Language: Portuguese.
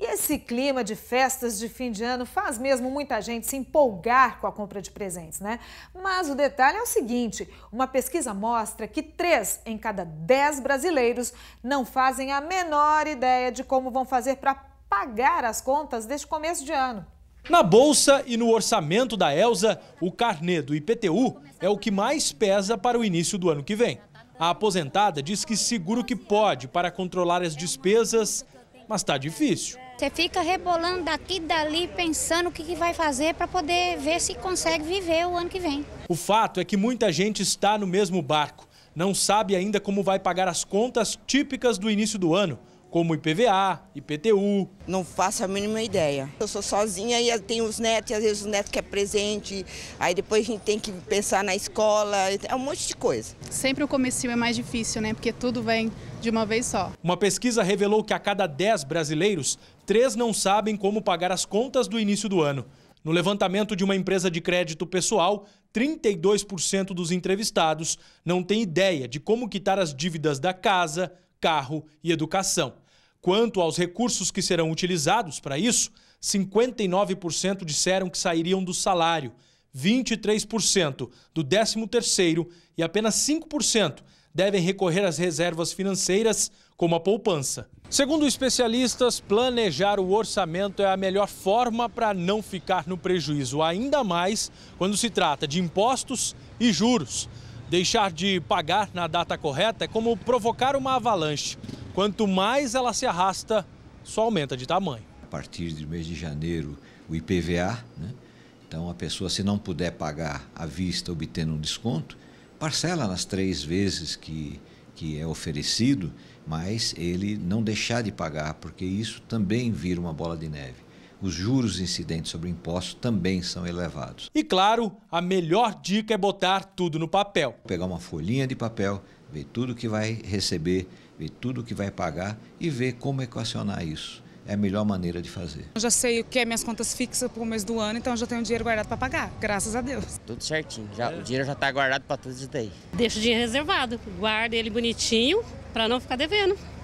E esse clima de festas de fim de ano faz mesmo muita gente se empolgar com a compra de presentes, né? Mas o detalhe é o seguinte: uma pesquisa mostra que 3 em cada 10 brasileiros não fazem a menor ideia de como vão fazer para pagar as contas deste começo de ano. Na bolsa e no orçamento da Elsa, o carnê do IPTU é o que mais pesa para o início do ano que vem. A aposentada diz que seguro que pode para controlar as despesas, mas está difícil. Você fica rebolando daqui e dali, pensando o que, que vai fazer para poder ver se consegue viver o ano que vem. O fato é que muita gente está no mesmo barco. Não sabe ainda como vai pagar as contas típicas do início do ano como IPVA, IPTU. Não faço a mínima ideia. Eu sou sozinha e tenho os netos, e às vezes o neto quer presente, aí depois a gente tem que pensar na escola, é um monte de coisa. Sempre o comecinho é mais difícil, né? Porque tudo vem de uma vez só. Uma pesquisa revelou que a cada 10 brasileiros, 3 não sabem como pagar as contas do início do ano. No levantamento de uma empresa de crédito pessoal, 32% dos entrevistados não têm ideia de como quitar as dívidas da casa, carro e educação. Quanto aos recursos que serão utilizados para isso, 59% disseram que sairiam do salário, 23% do 13º e apenas 5% devem recorrer às reservas financeiras, como a poupança. Segundo especialistas, planejar o orçamento é a melhor forma para não ficar no prejuízo, ainda mais quando se trata de impostos e juros. Deixar de pagar na data correta é como provocar uma avalanche. Quanto mais ela se arrasta, só aumenta de tamanho. A partir do mês de janeiro, o IPVA, né? então a pessoa, se não puder pagar à vista obtendo um desconto, parcela nas três vezes que, que é oferecido, mas ele não deixar de pagar, porque isso também vira uma bola de neve os juros incidentes sobre o imposto também são elevados. E claro, a melhor dica é botar tudo no papel. Pegar uma folhinha de papel, ver tudo que vai receber, ver tudo que vai pagar e ver como equacionar isso. É a melhor maneira de fazer. Eu já sei o que é minhas contas fixas para o mês do ano, então já tenho dinheiro guardado para pagar, graças a Deus. Tudo certinho, já, o dinheiro já está guardado para tudo isso daí. Deixo o dinheiro reservado, guardo ele bonitinho para não ficar devendo.